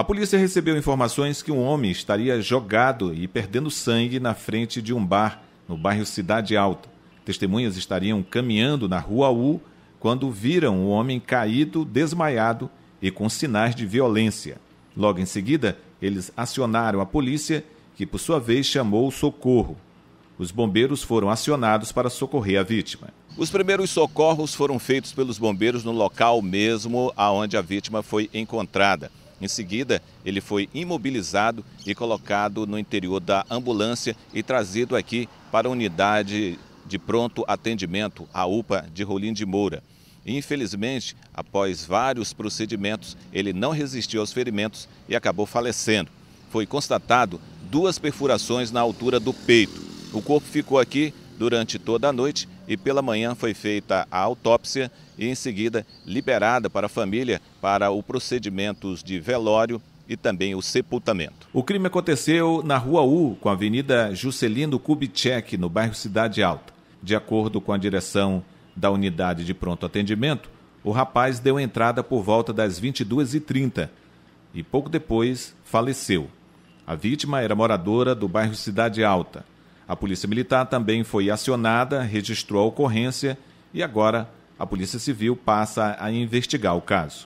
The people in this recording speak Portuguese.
A polícia recebeu informações que um homem estaria jogado e perdendo sangue na frente de um bar no bairro Cidade Alta. Testemunhas estariam caminhando na rua U quando viram um homem caído, desmaiado e com sinais de violência. Logo em seguida, eles acionaram a polícia, que por sua vez chamou o socorro. Os bombeiros foram acionados para socorrer a vítima. Os primeiros socorros foram feitos pelos bombeiros no local mesmo aonde a vítima foi encontrada. Em seguida, ele foi imobilizado e colocado no interior da ambulância e trazido aqui para a unidade de pronto atendimento, a UPA de Rolim de Moura. Infelizmente, após vários procedimentos, ele não resistiu aos ferimentos e acabou falecendo. Foi constatado duas perfurações na altura do peito. O corpo ficou aqui durante toda a noite e pela manhã foi feita a autópsia e em seguida liberada para a família para os procedimentos de velório e também o sepultamento. O crime aconteceu na Rua U, com a Avenida Juscelino Kubitschek, no bairro Cidade Alta. De acordo com a direção da unidade de pronto atendimento, o rapaz deu entrada por volta das 22h30 e pouco depois faleceu. A vítima era moradora do bairro Cidade Alta. A Polícia Militar também foi acionada, registrou a ocorrência e agora a Polícia Civil passa a investigar o caso.